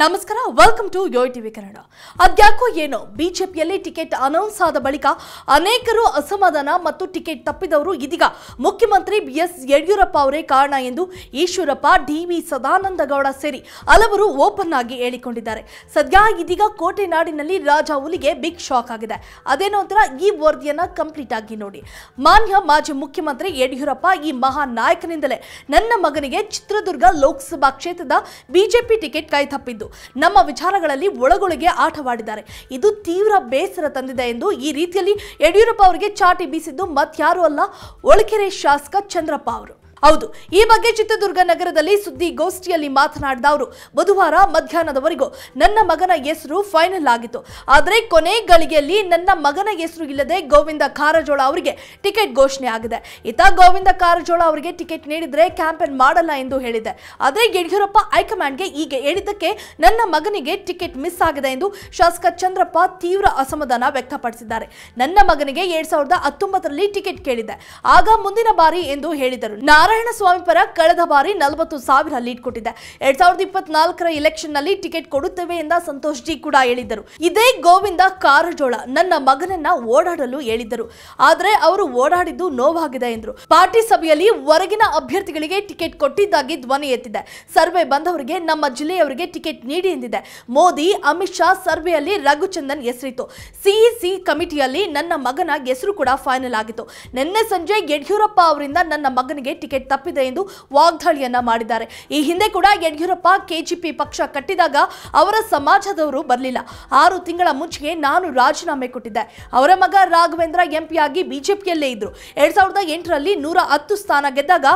ನಮಸ್ಕಾರ welcome to Yo TV Kannada ಅದ್ಯಾಕೋ ಏನು ಬಿಜೆಪಿಯಲ್ಲಿ ಟಿಕೆಟ್ ಅನೌನ್ಸ್ ಆದ ಬಳಿಕ ಅನೇಕರು ಅಸಮಾಧಾನ ಮತ್ತು ಟಿಕೆಟ್ ತಪ್ಪಿದವರು ಇದೀಗ ಮುಖ್ಯಮಂತ್ರಿ ಬಿ ಎಸ್ ಯಡಿಯೂರಪ್ಪ ಅವರೇ ಕಾರಣ ಎಂದು ಈಶ್ವರಪ್ಪ ಡಿ ವಿ ಸದಾನಂದ ಗೌಡ ಸೇರಿ ಹಲವರು ಓಪನ್ ಆಗಿ ಹೇಳಿಕೊಂಡಿದ್ದಾರೆ ಸದ್ಯ ಇದೀಗ ಕೋಟೆನಾಡಿನಲ್ಲಿ ರಾಜ ಹುಲಿಗೆ ಬಿಗ್ ಶಾಕ್ ಆಗಿದೆ ಅದೇನೋ ಈ ವರದಿಯನ್ನು ಕಂಪ್ಲೀಟ್ ಆಗಿ ನೋಡಿ ಮಾನ್ಯ ಮಾಜಿ ಮುಖ್ಯಮಂತ್ರಿ ಯಡಿಯೂರಪ್ಪ ಈ ಮಹಾ ನಾಯಕನಿಂದಲೇ ನನ್ನ ಮಗನಿಗೆ ಚಿತ್ರದುರ್ಗ ಲೋಕಸಭಾ ಕ್ಷೇತ್ರದ ಬಿಜೆಪಿ ಟಿಕೆಟ್ ಕೈ ನಮ್ಮ ವಿಚಾರಗಳಲ್ಲಿ ಒಳಗೊಳಗೆ ಆಟವಾಡಿದ್ದಾರೆ ಇದು ತೀವ್ರ ಬೇಸರ ತಂದಿದೆ ಎಂದು ಈ ರೀತಿಯಲ್ಲಿ ಯಡಿಯೂರಪ್ಪ ಅವರಿಗೆ ಚಾಟಿ ಬೀಸಿದ್ದು ಮತ್ಯಾರೂ ಅಲ್ಲ ಒಳಕೆರೆ ಶಾಸಕ ಚಂದ್ರಪ್ಪ ಅವರು ಹೌದು ಈ ಬಗ್ಗೆ ಚಿತ್ರದುರ್ಗ ನಗರದಲ್ಲಿ ಸುದ್ದಿಗೋಷ್ಠಿಯಲ್ಲಿ ಮಾತನಾಡಿದ ಅವರು ಬುಧವಾರ ಮಧ್ಯಾಹ್ನದವರೆಗೂ ನನ್ನ ಮಗನ ಹೆಸರು ಫೈನಲ್ ಆಗಿತ್ತು ಆದರೆ ಕೊನೆ ಗಳಿಗೆಯಲ್ಲಿ ನನ್ನ ಮಗನ ಹೆಸರು ಇಲ್ಲದೆ ಗೋವಿಂದ ಕಾರಜೋಳ ಅವರಿಗೆ ಟಿಕೆಟ್ ಘೋಷಣೆ ಆಗಿದೆ ಈತ ಗೋವಿಂದ ಕಾರಜೋಳ ಅವರಿಗೆ ಟಿಕೆಟ್ ನೀಡಿದರೆ ಕ್ಯಾಂಪೇನ್ ಮಾಡಲ್ಲ ಎಂದು ಹೇಳಿದೆ ಆದರೆ ಯಡಿಯೂರಪ್ಪ ಹೈಕಮಾಂಡ್ಗೆ ಹೀಗೆ ಹೇಳಿದ್ದಕ್ಕೆ ನನ್ನ ಮಗನಿಗೆ ಟಿಕೆಟ್ ಮಿಸ್ ಆಗಿದೆ ಎಂದು ಶಾಸಕ ಚಂದ್ರಪ್ಪ ತೀವ್ರ ಅಸಮಾಧಾನ ವ್ಯಕ್ತಪಡಿಸಿದ್ದಾರೆ ನನ್ನ ಮಗನಿಗೆ ಎರಡ್ ಸಾವಿರದ ಹತ್ತೊಂಬತ್ತರಲ್ಲಿ ಟಿಕೆಟ್ ಕೇಳಿದೆ ಆಗ ಮುಂದಿನ ಬಾರಿ ಎಂದು ಹೇಳಿದರು ನಾನು ನಾರಾಯಣ ಸ್ವಾಮಿ ಪರ ಕಳೆದ ಬಾರಿ ನಲವತ್ತು ಸಾವಿರ ಲೀಡ್ ಕೊಟ್ಟಿದೆ ಎರಡ್ ಸಾವಿರದ ಇಪ್ಪತ್ನಾಲ್ಕರ ಎಲೆಕ್ಷನ್ ನಲ್ಲಿ ಟಿಕೆಟ್ ಕೊಡುತ್ತೇವೆ ಎಂದ ಸಂತೋಷ್ ಜಿ ಕೂಡ ಹೇಳಿದ್ದರು ಇದೇ ಗೋವಿಂದ ಕಾರಜೋಳ ನನ್ನ ಮಗನನ್ನ ಓಡಾಡಲು ಹೇಳಿದ್ದರು ಆದರೆ ಅವರು ಓಡಾಡಿದ್ದು ನೋವಾಗಿದೆ ಎಂದರು ಪಾರ್ಟಿ ಸಭೆಯಲ್ಲಿ ಹೊರಗಿನ ಅಭ್ಯರ್ಥಿಗಳಿಗೆ ಟಿಕೆಟ್ ಕೊಟ್ಟಿದ್ದಾಗಿ ಧ್ವನಿ ಎತ್ತಿದೆ ಸರ್ವೆ ಬಂದವರಿಗೆ ನಮ್ಮ ಜಿಲ್ಲೆಯವರಿಗೆ ಟಿಕೆಟ್ ನೀಡಿ ಎಂದಿದೆ ಮೋದಿ ಅಮಿತ್ ಶಾ ಸರ್ವೆಯಲ್ಲಿ ರಘುಚಂದನ್ ಹೆಸರಿತ್ತು ಸಿಇಸಿ ಕಮಿಟಿಯಲ್ಲಿ ನನ್ನ ಮಗನ ಹೆಸರು ಕೂಡ ಫೈನಲ್ ಆಗಿತ್ತು ನಿನ್ನೆ ಸಂಜೆ ಯಡಿಯೂರಪ್ಪ ಅವರಿಂದ ನನ್ನ ಮಗನಿಗೆ ಟಿಕೆಟ್ ತಪ್ಪಿದೆ ಎಂದು ವಾಗ್ದಾಳಿಯನ್ನ ಮಾಡಿದ್ದಾರೆ ಈ ಹಿಂದೆ ಕೂಡ ಯಡಿಯೂರಪ್ಪ ಕೆಜಿಪಿ ಪಕ್ಷ ಕಟ್ಟಿದಾಗ ಅವರ ಸಮಾಜದವರು ಬರಲಿಲ್ಲ ಆರು ತಿಂಗಳ ಮುಂಚೆಗೆ ನಾನು ರಾಜೀನಾಮೆ ಕೊಟ್ಟಿದ್ದೆ ಅವರ ಮಗ ರಾಘವೇಂದ್ರ ಎಂಪಿಯಾಗಿ ಬಿಜೆಪಿಯಲ್ಲೇ ಇದ್ರು ಎರಡ್ ಸಾವಿರದ ಎಂಟರಲ್ಲಿ ನೂರ ಹತ್ತು ಸ್ಥಾನ ಗೆದ್ದಾಗ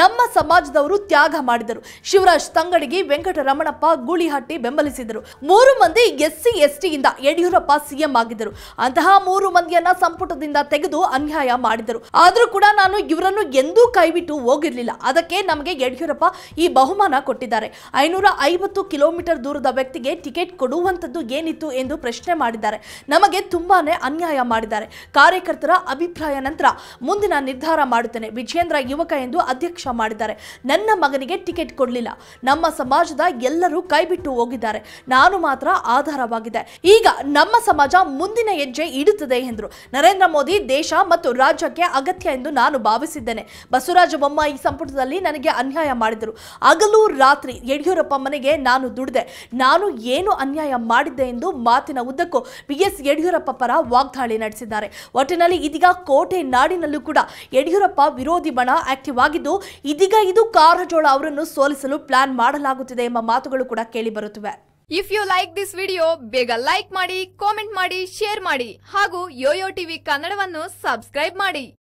ನಮ್ಮ ಸಮಾಜದವರು ತ್ಯಾಗ ಮಾಡಿದರು ಶಿವರಾಜ್ ತಂಗಡಿಗೆ ವೆಂಕಟರಮಣಪ್ಪ ಗೂಳಿಹಟ್ಟಿ ಬೆಂಬಲಿಸಿದರು ಮೂರು ಮಂದಿ ಎಸ್ಸಿ ಎಸ್ಟಿಯಿಂದ ಯಡಿಯೂರಪ್ಪ ಸಿಎಂ ಆಗಿದ್ದರು ಅಂತಹ ಮೂರು ಮಂದಿಯನ್ನ ಸಂಪುಟದಿಂದ ತೆಗೆದು ಅನ್ಯಾಯ ಮಾಡಿದರು ಆದರೂ ಕೂಡ ನಾನು ಇವರನ್ನು ಎಂದೂ ಕೈಬಿಟ್ಟು ಹೋಗಿರ್ಲಿಲ್ಲ ಅದಕ್ಕೆ ನಮಗೆ ಯಡಿಯೂರಪ್ಪ ಈ ಬಹುಮಾನ ಕೊಟ್ಟಿದ್ದಾರೆ ಐನೂರ ಐವತ್ತು ಕಿಲೋಮೀಟರ್ ದೂರದ ವ್ಯಕ್ತಿಗೆ ಟಿಕೆಟ್ ಕೊಡುವಂಥದ್ದು ಏನಿತ್ತು ಎಂದು ಪ್ರಶ್ನೆ ಮಾಡಿದ್ದಾರೆ ನಮಗೆ ತುಂಬಾನೇ ಅನ್ಯಾಯ ಮಾಡಿದ್ದಾರೆ ಕಾರ್ಯಕರ್ತರ ಅಭಿಪ್ರಾಯ ನಂತರ ಮುಂದಿನ ನಿರ್ಧಾರ ಮಾಡುತ್ತೇನೆ ವಿಜೇಂದ್ರ ಯುವಕ ಎಂದು ಅಧ್ಯಕ್ಷ ಮಾಡಿದ್ದಾರೆ ನನ್ನ ಮಗನಿಗೆ ಟಿಕೆಟ್ ಕೊಡಲಿಲ್ಲ ನಮ್ಮ ಸಮಾಜದ ಎಲ್ಲರೂ ಕೈಬಿಟ್ಟು ಹೋಗಿದ್ದಾರೆ ನಾನು ಮಾತ್ರ ಆಧಾರವಾಗಿದೆ ಈಗ ನಮ್ಮ ಸಮಾಜ ಮುಂದಿನ ಹೆಜ್ಜೆ ಇಡುತ್ತದೆ ಎಂದರು ನರೇಂದ್ರ ಮೋದಿ ದೇಶ ಮತ್ತು ರಾಜ್ಯಕ್ಕೆ ಅಗತ್ಯ ಎಂದು ನಾನು ಭಾವಿಸಿದ್ದೇನೆ ಬಸವರಾಜ ಬೊಮ್ಮ ಈ ಸಂಪುಟದಲ್ಲಿ ನನಗೆ ಅನ್ಯಾಯ ಮಾಡಿದರು ಹಗಲು ರಾತ್ರಿ ಯಡಿಯೂರಪ್ಪ ಮನೆಗೆ ನಾನು ದುಡಿದೆ ನಾನು ಏನು ಅನ್ಯಾಯ ಮಾಡಿದ್ದೆ ಎಂದು ಮಾತಿನ ಉದ್ದಕ್ಕೂ ಬಿ ಎಸ್ ಯಡಿಯೂರಪ್ಪ ಪರ ವಾಗ್ದಾಳಿ ನಡೆಸಿದ್ದಾರೆ ಒಟ್ಟಿನಲ್ಲಿ ಇದೀಗ ಕೋಟೆ ನಾಡಿನಲ್ಲೂ ಕೂಡ ಯಡಿಯೂರಪ್ಪ ವಿರೋಧಿ ಬಣ ಆಕ್ಟಿವ್ ಆಗಿದ್ದು ಇದೀಗ ಇದು ಕಾರಜೋಳ ಅವರನ್ನು ಸೋಲಿಸಲು ಪ್ಲಾನ್ ಮಾಡಲಾಗುತ್ತಿದೆ ಎಂಬ ಮಾತುಗಳು ಕೂಡ ಕೇಳಿ ಬರುತ್ತಿವೆ if you like this video ಬೇಗ ಲೈಕ್ ಮಾಡಿ ಕಾಮೆಂಟ್ ಮಾಡಿ ಶೇರ್ ಮಾಡಿ ಹಾಗೂ ಯೋಯೋ ಟಿವಿ ಕನ್ನಡವನ್ನು ಸಬ್ಸ್ಕ್ರೈಬ್ ಮಾಡಿ